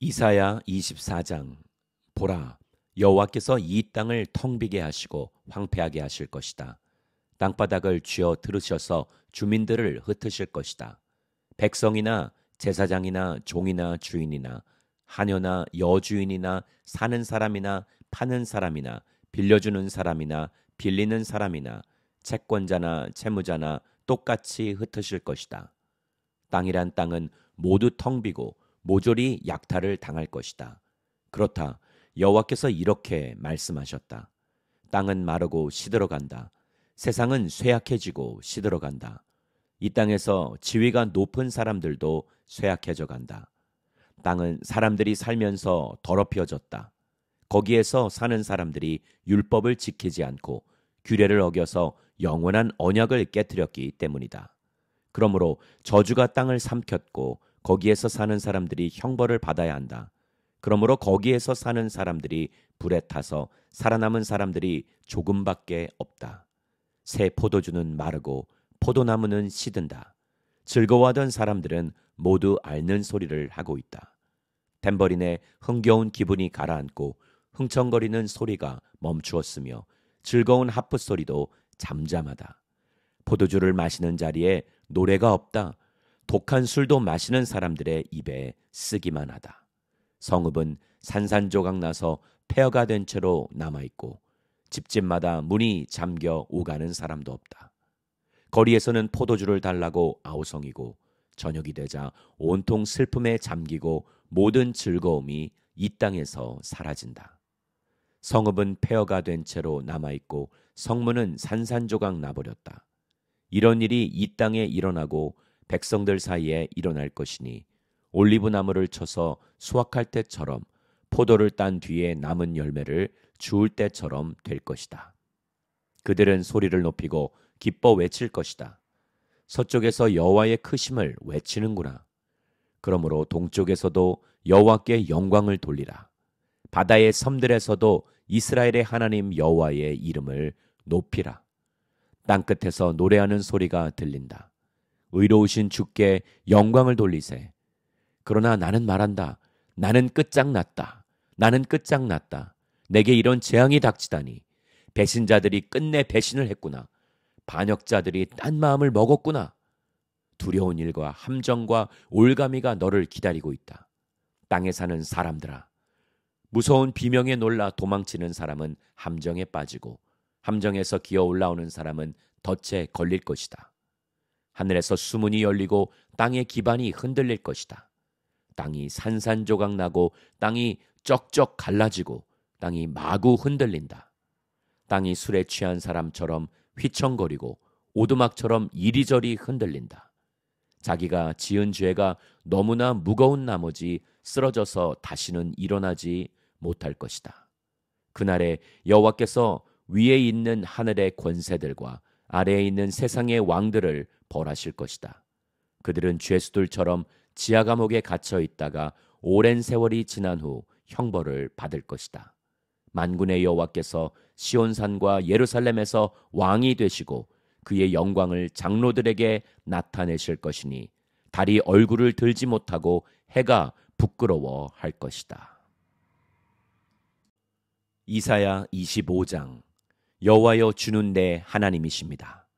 이사야 24장 보라 여호와께서 이 땅을 텅 비게 하시고 황폐하게 하실 것이다. 땅바닥을 쥐어 들으셔서 주민들을 흩으실 것이다. 백성이나 제사장이나 종이나 주인이나 하녀나 여주인이나 사는 사람이나 파는 사람이나 빌려주는 사람이나 빌리는 사람이나 채권자나 채무자나 똑같이 흩으실 것이다. 땅이란 땅은 모두 텅 비고 모조리 약탈을 당할 것이다. 그렇다. 여호와께서 이렇게 말씀하셨다. 땅은 마르고 시들어간다. 세상은 쇠약해지고 시들어간다. 이 땅에서 지위가 높은 사람들도 쇠약해져 간다. 땅은 사람들이 살면서 더럽혀졌다. 거기에서 사는 사람들이 율법을 지키지 않고 규례를 어겨서 영원한 언약을 깨뜨렸기 때문이다. 그러므로 저주가 땅을 삼켰고 거기에서 사는 사람들이 형벌을 받아야 한다. 그러므로 거기에서 사는 사람들이 불에 타서 살아남은 사람들이 조금밖에 없다. 새 포도주는 마르고 포도나무는 시든다. 즐거워하던 사람들은 모두 앓는 소리를 하고 있다. 탬버린에 흥겨운 기분이 가라앉고 흥청거리는 소리가 멈추었으며 즐거운 하프 소리도 잠잠하다. 포도주를 마시는 자리에 노래가 없다. 독한 술도 마시는 사람들의 입에 쓰기만 하다. 성읍은 산산조각 나서 폐허가 된 채로 남아 있고 집집마다 문이 잠겨 오가는 사람도 없다. 거리에서는 포도주를 달라고 아우성이고 저녁이 되자 온통 슬픔에 잠기고 모든 즐거움이 이 땅에서 사라진다. 성읍은 폐허가 된 채로 남아 있고 성문은 산산조각 나버렸다. 이런 일이 이 땅에 일어나고 백성들 사이에 일어날 것이니 올리브 나무를 쳐서 수확할 때처럼 포도를 딴 뒤에 남은 열매를 주울 때처럼 될 것이다. 그들은 소리를 높이고 기뻐 외칠 것이다. 서쪽에서 여호와의 크심을 외치는구나. 그러므로 동쪽에서도 여호와께 영광을 돌리라. 바다의 섬들에서도 이스라엘의 하나님 여호와의 이름을 높이라. 땅끝에서 노래하는 소리가 들린다. 의로우신 주께 영광을 돌리세. 그러나 나는 말한다. 나는 끝장났다. 나는 끝장났다. 내게 이런 재앙이 닥치다니. 배신자들이 끝내 배신을 했구나. 반역자들이 딴 마음을 먹었구나. 두려운 일과 함정과 올가미가 너를 기다리고 있다. 땅에 사는 사람들아. 무서운 비명에 놀라 도망치는 사람은 함정에 빠지고 함정에서 기어 올라오는 사람은 덫에 걸릴 것이다. 하늘에서 수문이 열리고 땅의 기반이 흔들릴 것이다. 땅이 산산조각 나고 땅이 쩍쩍 갈라지고 땅이 마구 흔들린다. 땅이 술에 취한 사람처럼 휘청거리고 오두막처럼 이리저리 흔들린다. 자기가 지은 죄가 너무나 무거운 나머지 쓰러져서 다시는 일어나지 못할 것이다. 그날에 여호와께서 위에 있는 하늘의 권세들과 아래에 있는 세상의 왕들을 벌하실 것이다. 그들은 죄수들처럼 지하 감옥에 갇혀 있다가 오랜 세월이 지난 후 형벌을 받을 것이다. 만군의 여호와께서 시온산과 예루살렘에서 왕이 되시고 그의 영광을 장로들에게 나타내실 것이니 달이 얼굴을 들지 못하고 해가 부끄러워 할 것이다. 이사야 25장 여호와여 주는 내 하나님이십니다.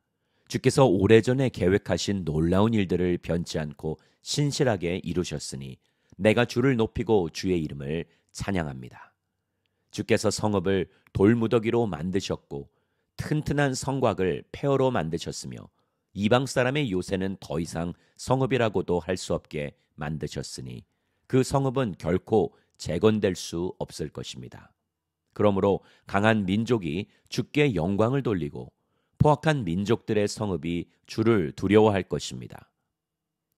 주께서 오래전에 계획하신 놀라운 일들을 변치 않고 신실하게 이루셨으니 내가 주를 높이고 주의 이름을 찬양합니다. 주께서 성읍을 돌무더기로 만드셨고 튼튼한 성곽을 폐허로 만드셨으며 이방 사람의 요새는 더 이상 성읍이라고도 할 수 없게 만드셨으니 그 성읍은 결코 재건될 수 없을 것입니다. 그러므로 강한 민족이 주께 영광을 돌리고 포악한 민족들의 성읍이 주를 두려워할 것입니다.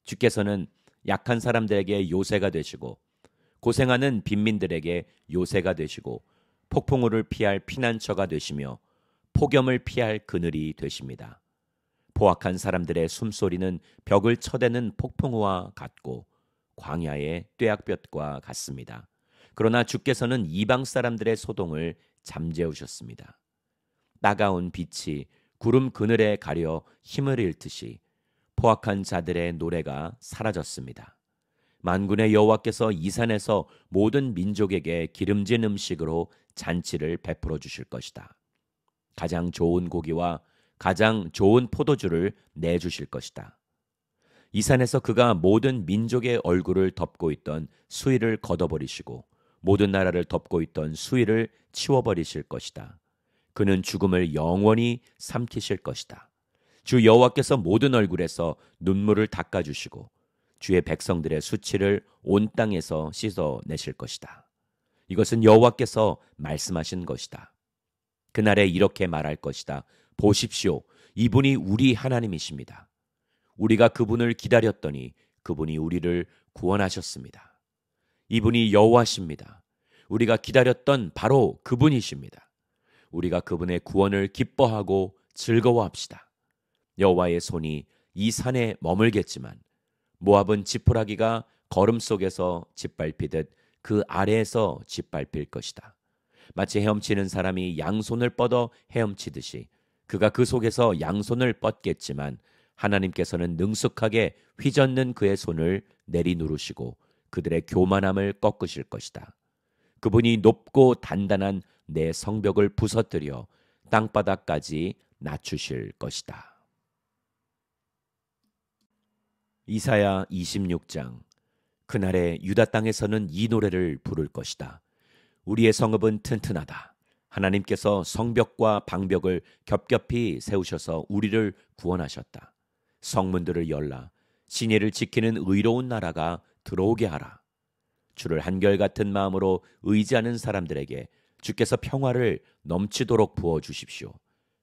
주께서는 약한 사람들에게 요새가 되시고 고생하는 빈민들에게 요새가 되시고 폭풍우를 피할 피난처가 되시며 폭염을 피할 그늘이 되십니다. 포악한 사람들의 숨소리는 벽을 쳐대는 폭풍우와 같고 광야의 뙤약볕과 같습니다. 그러나 주께서는 이방 사람들의 소동을 잠재우셨습니다. 따가운 빛이 구름 그늘에 가려 힘을 잃듯이 포악한 자들의 노래가 사라졌습니다. 만군의 여호와께서 이 산에서 모든 민족에게 기름진 음식으로 잔치를 베풀어 주실 것이다. 가장 좋은 고기와 가장 좋은 포도주를 내 주실 것이다. 이 산에서 그가 모든 민족의 얼굴을 덮고 있던 수의를 걷어버리시고 모든 나라를 덮고 있던 수위를 치워버리실 것이다. 그는 죽음을 영원히 삼키실 것이다. 주 여호와께서 모든 얼굴에서 눈물을 닦아주시고 주의 백성들의 수치를 온 땅에서 씻어내실 것이다. 이것은 여호와께서 말씀하신 것이다. 그날에 이렇게 말할 것이다. 보십시오. 이분이 우리 하나님이십니다. 우리가 그분을 기다렸더니 그분이 우리를 구원하셨습니다. 이분이 여호와십니다. 우리가 기다렸던 바로 그분이십니다. 우리가 그분의 구원을 기뻐하고 즐거워합시다. 여호와의 손이 이 산에 머물겠지만 모압은 지푸라기가 걸음 속에서 짓밟히듯 그 아래에서 짓밟힐 것이다. 마치 헤엄치는 사람이 양손을 뻗어 헤엄치듯이 그가 그 속에서 양손을 뻗겠지만 하나님께서는 능숙하게 휘젓는 그의 손을 내리누르시고 그들의 교만함을 꺾으실 것이다. 그분이 높고 단단한 내 성벽을 부서뜨려 땅바닥까지 낮추실 것이다. 이사야 26장 그날에 유다 땅에서는 이 노래를 부를 것이다. 우리의 성읍은 튼튼하다. 하나님께서 성벽과 방벽을 겹겹이 세우셔서 우리를 구원하셨다. 성문들을 열라. 신예를 지키는 의로운 나라가 들어오게 하라. 주를 한결같은 마음으로 의지하는 사람들에게 주께서 평화를 넘치도록 부어 주십시오.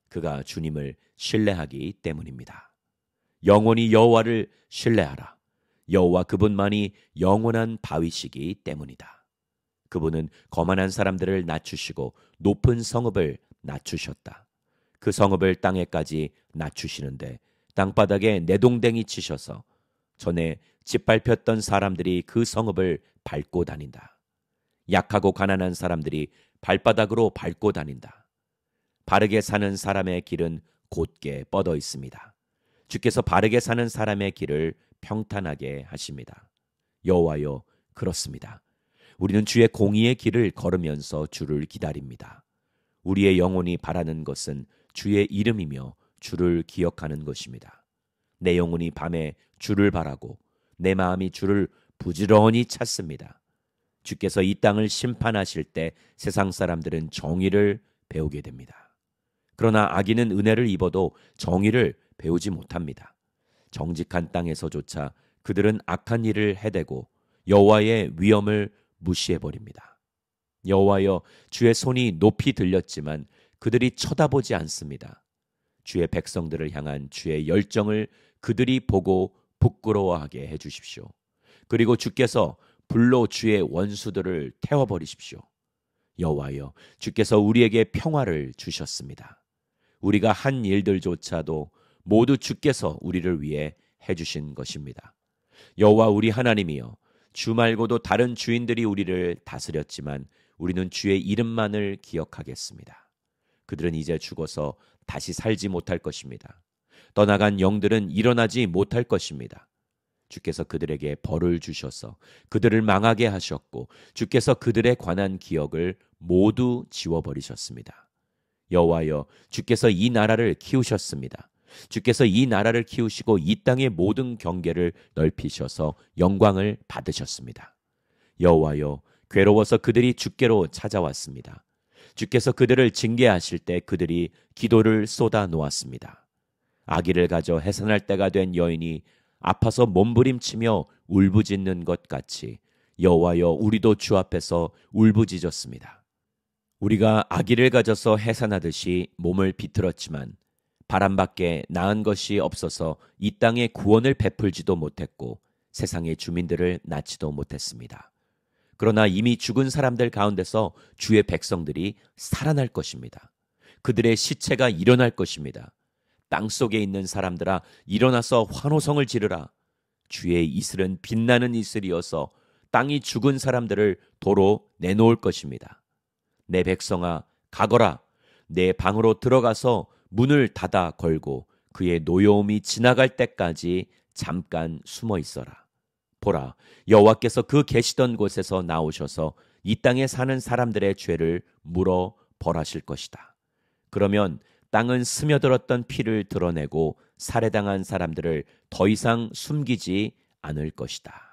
그가 주님을 신뢰하기 때문입니다. 영원히 여호와를 신뢰하라. 여호와 그분만이 영원한 바위시기 때문이다. 그분은 거만한 사람들을 낮추시고 높은 성읍을 낮추셨다. 그 성읍을 땅에까지 낮추시는데 땅바닥에 내동댕이 치셔서 전에 짓밟혔던 사람들이 그 성읍을 밟고 다닌다. 약하고 가난한 사람들이 발바닥으로 밟고 다닌다. 바르게 사는 사람의 길은 곧게 뻗어 있습니다. 주께서 바르게 사는 사람의 길을 평탄하게 하십니다. 여호와여 그렇습니다. 우리는 주의 공의의 길을 걸으면서 주를 기다립니다. 우리의 영혼이 바라는 것은 주의 이름이며 주를 기억하는 것입니다. 내 영혼이 밤에 주를 바라고 내 마음이 주를 부지런히 찾습니다. 주께서 이 땅을 심판하실 때 세상 사람들은 정의를 배우게 됩니다. 그러나 악인은 은혜를 입어도 정의를 배우지 못합니다. 정직한 땅에서조차 그들은 악한 일을 해대고 여호와의 위엄을 무시해 버립니다. 여호와여 주의 손이 높이 들렸지만 그들이 쳐다보지 않습니다. 주의 백성들을 향한 주의 열정을 그들이 보고 부끄러워하게 해 주십시오. 그리고 주께서 불로 주의 원수들을 태워 버리십시오. 여호와여, 주께서 우리에게 평화를 주셨습니다. 우리가 한 일들조차도 모두 주께서 우리를 위해 해 주신 것입니다. 여호와 우리 하나님이여, 주 말고도 다른 주인들이 우리를 다스렸지만 우리는 주의 이름만을 기억하겠습니다. 그들은 이제 죽어서 다시 살지 못할 것입니다. 떠나간 영들은 일어나지 못할 것입니다. 주께서 그들에게 벌을 주셔서 그들을 망하게 하셨고 주께서 그들에 관한 기억을 모두 지워버리셨습니다. 여호와여 주께서 이 나라를 키우셨습니다. 주께서 이 나라를 키우시고 이 땅의 모든 경계를 넓히셔서 영광을 받으셨습니다. 여호와여 괴로워서 그들이 주께로 찾아왔습니다. 주께서 그들을 징계하실 때 그들이 기도를 쏟아 놓았습니다. 아기를 가져 해산할 때가 된 여인이 아파서 몸부림치며 울부짖는 것 같이 여호와여 우리도 주 앞에서 울부짖었습니다. 우리가 아기를 가져서 해산하듯이 몸을 비틀었지만 바람밖에 나은 것이 없어서 이 땅에 구원을 베풀지도 못했고 세상의 주민들을 낳지도 못했습니다. 그러나 이미 죽은 사람들 가운데서 주의 백성들이 살아날 것입니다. 그들의 시체가 일어날 것입니다. 땅 속에 있는 사람들아 일어나서 환호성을 지르라. 주의 이슬은 빛나는 이슬이어서 땅이 죽은 사람들을 도로 내놓을 것입니다. 내 백성아 가거라. 내 방으로 들어가서 문을 닫아 걸고 그의 노여움이 지나갈 때까지 잠깐 숨어 있어라. 보라, 여호와께서 그 계시던 곳에서 나오셔서 이 땅에 사는 사람들의 죄를 물어 벌하실 것이다. 그러면 땅은 스며들었던 피를 드러내고 살해당한 사람들을 더 이상 숨기지 않을 것이다.